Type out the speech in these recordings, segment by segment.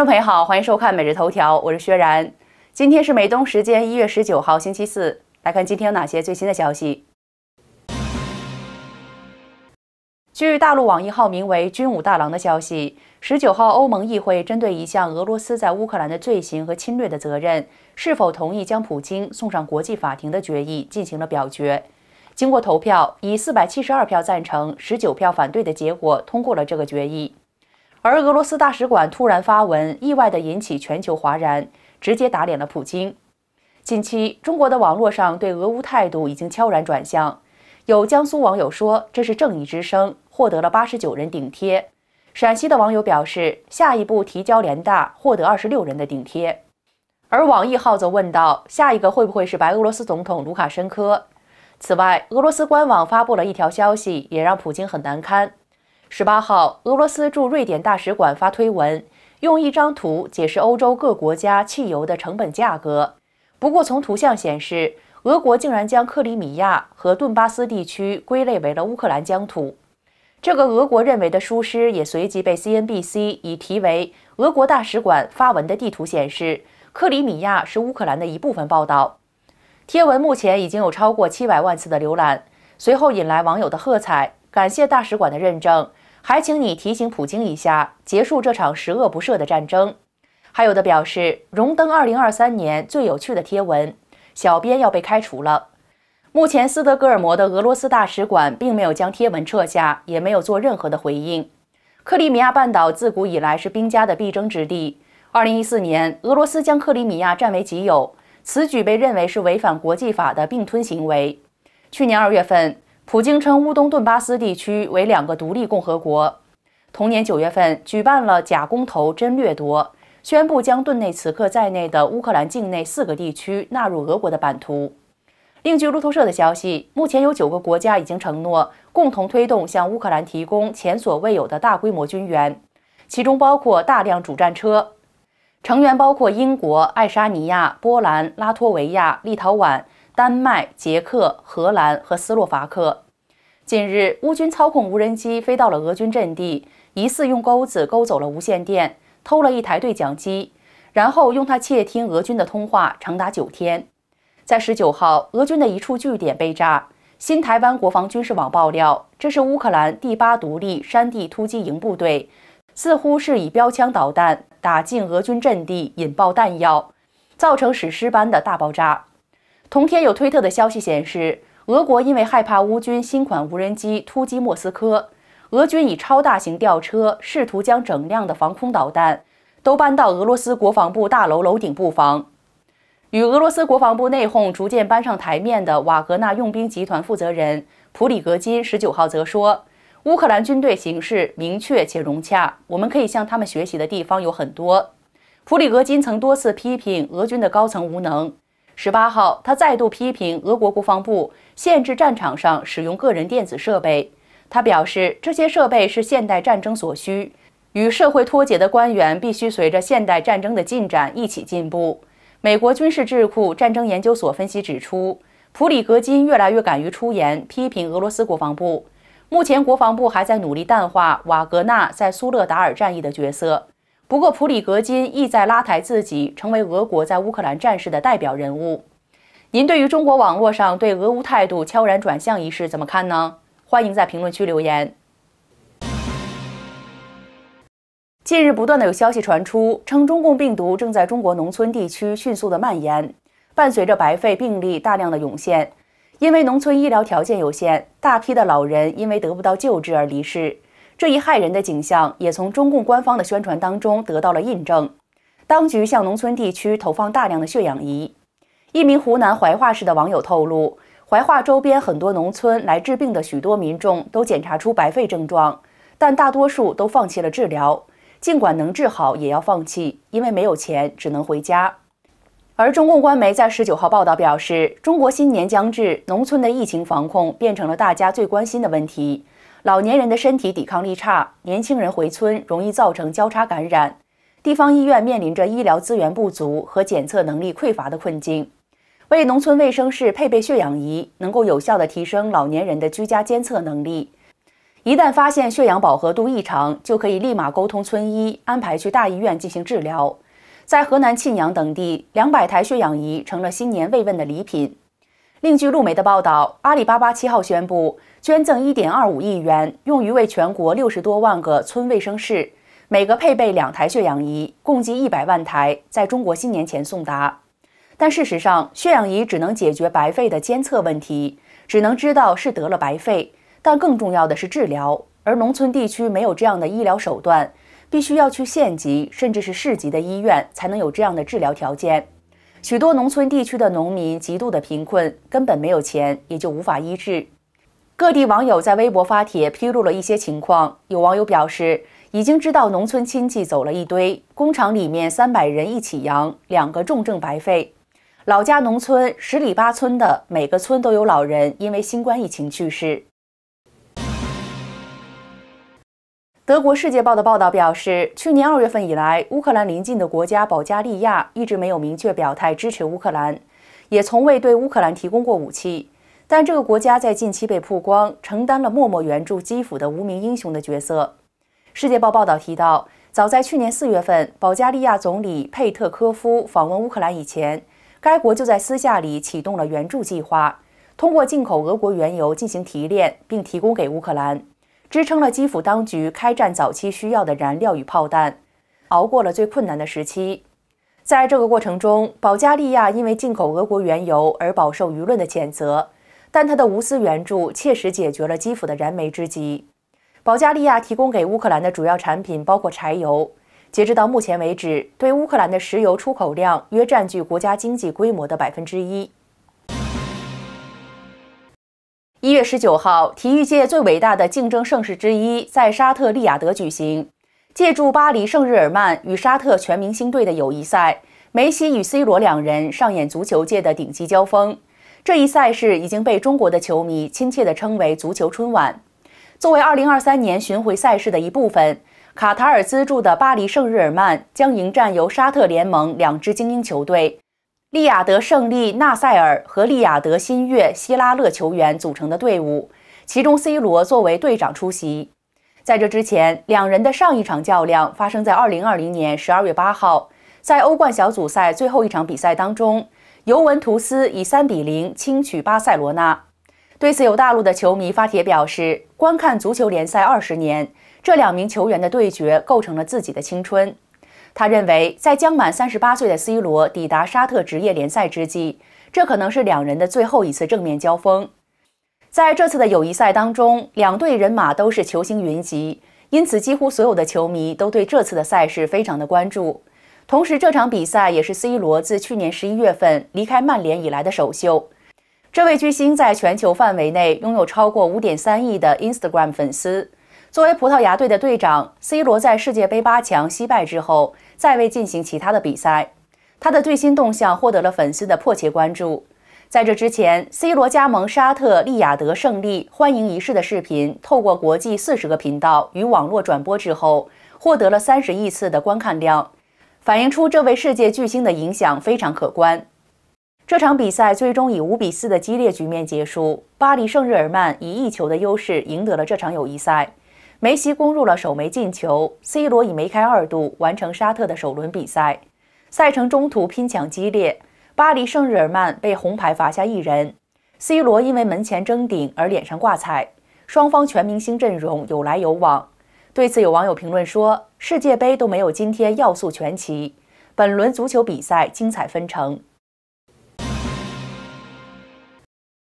各位朋友，好，欢迎收看《每日头条》，我是薛然。今天是美东时间一月十九号，星期四。来看今天有哪些最新的消息。据大陆网一号名为“军武大郎”的消息，十九号，欧盟议会针对一项俄罗斯在乌克兰的罪行和侵略的责任是否同意将普京送上国际法庭的决议进行了表决。经过投票，以四百七十二票赞成、十九票反对的结果，通过了这个决议。而俄罗斯大使馆突然发文，意外地引起全球哗然，直接打脸了普京。近期，中国的网络上对俄乌态度已经悄然转向。有江苏网友说这是正义之声，获得了八十九人顶贴。陕西的网友表示，下一步提交联大，获得二十六人的顶贴。而网易号则问道：“下一个会不会是白俄罗斯总统卢卡申科？此外，俄罗斯官网发布了一条消息，也让普京很难堪。十八号，俄罗斯驻瑞典大使馆发推文，用一张图解释欧洲各国家汽油的成本价格。不过，从图像显示，俄国竟然将克里米亚和顿巴斯地区归类为了乌克兰疆土。这个俄国认为的疏失，也随即被 CNBC 以题为“俄国大使馆发文的地图显示克里米亚是乌克兰的一部分”报道。贴文目前已经有超过七百万次的浏览，随后引来网友的喝彩，感谢大使馆的认证。还请你提醒普京一下，结束这场十恶不赦的战争。还有的表示荣登2023年最有趣的贴文，小编要被开除了。目前斯德哥尔摩的俄罗斯大使馆并没有将贴文撤下，也没有做任何的回应。克里米亚半岛自古以来是兵家的必争之地。2014年，俄罗斯将克里米亚占为己有，此举被认为是违反国际法的并吞行为。去年二月份。普京称乌东顿巴斯地区为两个独立共和国。同年九月份，举办了假公投、真掠夺，宣布将顿内茨克在内的乌克兰境内四个地区纳入俄国的版图。另据路透社的消息，目前有九个国家已经承诺共同推动向乌克兰提供前所未有的大规模军援，其中包括大量主战车。成员包括英国、爱沙尼亚、波兰、拉脱维亚、立陶宛。丹麦、捷克、荷兰和斯洛伐克。近日，乌军操控无人机飞到了俄军阵地，疑似用钩子勾走了无线电，偷了一台对讲机，然后用它窃听俄军的通话长达九天。在十九号，俄军的一处据点被炸。新台湾国防军事网爆料，这是乌克兰第八独立山地突击营部队，似乎是以标枪导弹打进俄军阵地，引爆弹药，造成史诗般的大爆炸。同天有推特的消息显示，俄国因为害怕乌军新款无人机突击莫斯科，俄军以超大型吊车试图将整辆的防空导弹都搬到俄罗斯国防部大楼楼顶布防。与俄罗斯国防部内讧逐渐搬上台面的瓦格纳佣兵集团负责人普里格金十九号则说：“乌克兰军队形势明确且融洽，我们可以向他们学习的地方有很多。”普里格金曾多次批评俄军的高层无能。十八号，他再度批评俄国国防部限制战场上使用个人电子设备。他表示，这些设备是现代战争所需，与社会脱节的官员必须随着现代战争的进展一起进步。美国军事智库战争研究所分析指出，普里戈金越来越敢于出言批评俄罗斯国防部。目前，国防部还在努力淡化瓦格纳在苏勒达尔战役的角色。不过，普里格金意在拉抬自己，成为俄国在乌克兰战事的代表人物。您对于中国网络上对俄乌态度悄然转向一事怎么看呢？欢迎在评论区留言。近日不断的有消息传出，称中共病毒正在中国农村地区迅速的蔓延，伴随着白肺病例大量的涌现，因为农村医疗条件有限，大批的老人因为得不到救治而离世。这一骇人的景象也从中共官方的宣传当中得到了印证。当局向农村地区投放大量的血氧仪。一名湖南怀化市的网友透露，怀化周边很多农村来治病的许多民众都检查出白肺症状，但大多数都放弃了治疗。尽管能治好，也要放弃，因为没有钱，只能回家。而中共官媒在十九号报道表示，中国新年将至，农村的疫情防控变成了大家最关心的问题。老年人的身体抵抗力差，年轻人回村容易造成交叉感染。地方医院面临着医疗资源不足和检测能力匮乏的困境。为农村卫生室配备血氧仪，能够有效地提升老年人的居家监测能力。一旦发现血氧饱和度异常，就可以立马沟通村医，安排去大医院进行治疗。在河南沁阳等地，两百台血氧仪成了新年慰问的礼品。另据路媒的报道，阿里巴巴七号宣布捐赠一点二五亿元，用于为全国六十多万个村卫生室每个配备两台血氧仪，共计一百万台，在中国新年前送达。但事实上，血氧仪只能解决白肺的监测问题，只能知道是得了白肺，但更重要的是治疗。而农村地区没有这样的医疗手段，必须要去县级甚至是市级的医院才能有这样的治疗条件。许多农村地区的农民极度的贫困，根本没有钱，也就无法医治。各地网友在微博发帖披露了一些情况。有网友表示，已经知道农村亲戚走了一堆，工厂里面三百人一起阳，两个重症白费。老家农村十里八村的每个村都有老人因为新冠疫情去世。德国《世界报》的报道表示，去年二月份以来，乌克兰邻近的国家保加利亚一直没有明确表态支持乌克兰，也从未对乌克兰提供过武器。但这个国家在近期被曝光，承担了默默援助基辅的无名英雄的角色。《世界报》报道提到，早在去年四月份，保加利亚总理佩特科夫访问乌克兰以前，该国就在私下里启动了援助计划，通过进口俄国原油进行提炼，并提供给乌克兰。支撑了基辅当局开战早期需要的燃料与炮弹，熬过了最困难的时期。在这个过程中，保加利亚因为进口俄国原油而饱受舆论的谴责，但他的无私援助切实解决了基辅的燃眉之急。保加利亚提供给乌克兰的主要产品包括柴油。截止到目前为止，对乌克兰的石油出口量约占据国家经济规模的百分之一。一月十九号，体育界最伟大的竞争盛事之一在沙特利雅得举行。借助巴黎圣日耳曼与沙特全明星队的友谊赛，梅西与 C 罗两人上演足球界的顶级交锋。这一赛事已经被中国的球迷亲切地称为“足球春晚”。作为2023年巡回赛事的一部分，卡塔尔资助的巴黎圣日耳曼将迎战由沙特联盟两支精英球队。利雅得胜利、纳塞尔和利雅得新月、希拉勒球员组成的队伍，其中 C 罗作为队长出席。在这之前，两人的上一场较量发生在2020年12月8号，在欧冠小组赛最后一场比赛当中，尤文图斯以3比0轻取巴塞罗那。对此，有大陆的球迷发帖表示，观看足球联赛二十年，这两名球员的对决构成了自己的青春。他认为，在将满三十八岁的 C 罗抵达沙特职业联赛之际，这可能是两人的最后一次正面交锋。在这次的友谊赛当中，两队人马都是球星云集，因此几乎所有的球迷都对这次的赛事非常的关注。同时，这场比赛也是 C 罗自去年十一月份离开曼联以来的首秀。这位巨星在全球范围内拥有超过五点三亿的 Instagram 粉丝。作为葡萄牙队的队长，C 罗在世界杯八强惜败之后，再未进行其他的比赛。他的最新动向获得了粉丝的迫切关注。在这之前，C 罗加盟沙特利雅得胜利欢迎仪式的视频，透过国际四十个频道与网络转播之后，获得了三十亿次的观看量，反映出这位世界巨星的影响非常可观。这场比赛最终以五比四的激烈局面结束，巴黎圣日耳曼以一球的优势赢得了这场友谊赛。梅西攻入了首枚进球，C 罗以梅开二度完成沙特的首轮比赛。赛程中途拼抢激烈，巴黎圣日耳曼被红牌罚下一人，C 罗因为门前争顶而脸上挂彩。双方全明星阵容有来有往。对此，有网友评论说：“世界杯都没有今天要素全齐，本轮足球比赛精彩纷呈。”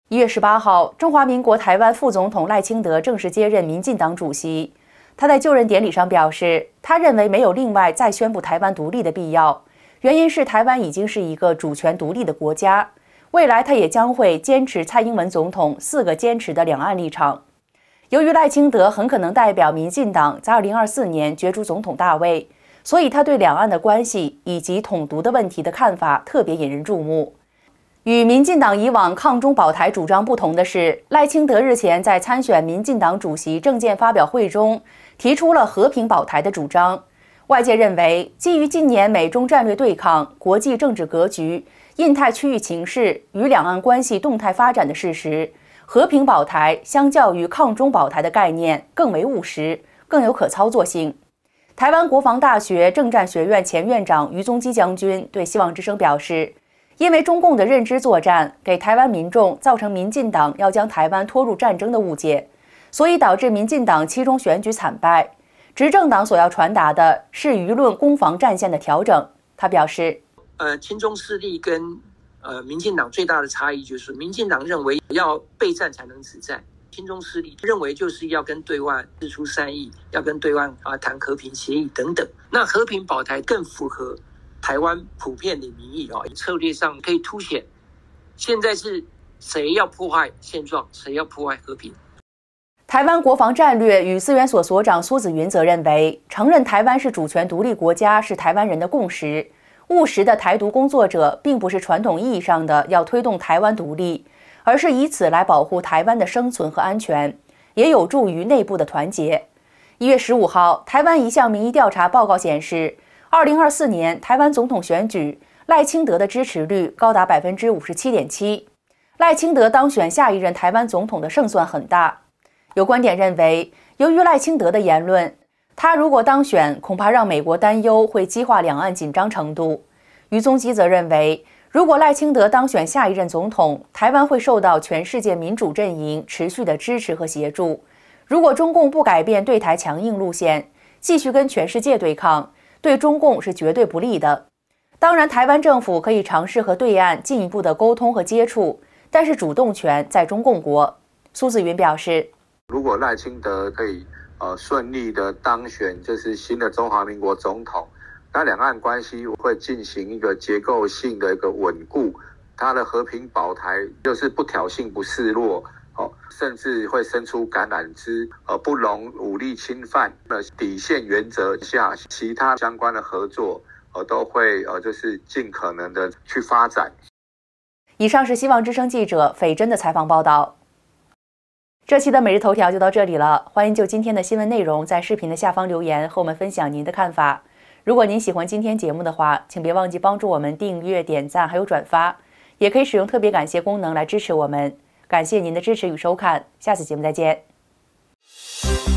一月十八号，中华民国台湾副总统赖清德正式接任民进党主席。他在就任典礼上表示，他认为没有另外再宣布台湾独立的必要，原因是台湾已经是一个主权独立的国家。未来他也将会坚持蔡英文总统四个坚持的两岸立场。由于赖清德很可能代表民进党在二零二四年角逐总统大位，所以他对两岸的关系以及统独的问题的看法特别引人注目。与民进党以往抗中保台主张不同的是，赖清德日前在参选民进党主席证件发表会中提出了和平保台的主张。外界认为，基于近年美中战略对抗、国际政治格局、印太区域形势与两岸关系动态发展的事实，和平保台相较于抗中保台的概念更为务实，更有可操作性。台湾国防大学政战学院前院长于宗基将军对《希望之声》表示。因为中共的认知作战给台湾民众造成民进党要将台湾拖入战争的误解，所以导致民进党期中选举惨败。执政党所要传达的是舆论攻防战线的调整。他表示：“呃，亲中势力跟呃民进党最大的差异就是，民进党认为要备战才能止战，亲中势力认为就是要跟对外日出善意，要跟对外啊谈和平协议等等。那和平保台更符合。”台湾普遍的民意啊，策略上可以凸显，现在是谁要破坏现状，谁要破坏和平。台湾国防战略与资源所所长苏子云则认为，承认台湾是主权独立国家是台湾人的共识。务实的台独工作者并不是传统意义上的要推动台湾独立，而是以此来保护台湾的生存和安全，也有助于内部的团结。一月十五号，台湾一项民意调查报告显示。二零二四年台湾总统选举，赖清德的支持率高达百分之五十七点七，赖清德当选下一任台湾总统的胜算很大。有观点认为，由于赖清德的言论，他如果当选，恐怕让美国担忧会激化两岸紧张程度。于宗基则认为，如果赖清德当选下一任总统，台湾会受到全世界民主阵营持续的支持和协助。如果中共不改变对台强硬路线，继续跟全世界对抗。对中共是绝对不利的。当然，台湾政府可以尝试和对岸进一步的沟通和接触，但是主动权在中共国。苏子云表示，如果赖清德可以呃顺利的当选，就是新的中华民国总统，那两岸关系会进行一个结构性的一个稳固。他的和平保台就是不挑衅、不示弱。哦，甚至会伸出橄榄枝，而不容武力侵犯。那底线原则下，其他相关的合作，呃，都会，呃，就是尽可能的去发展。以上是希望之声记者斐珍的采访报道。这期的每日头条就到这里了。欢迎就今天的新闻内容在视频的下方留言，和我们分享您的看法。如果您喜欢今天节目的话，请别忘记帮助我们订阅、点赞还有转发，也可以使用特别感谢功能来支持我们。感谢您的支持与收看，下次节目再见。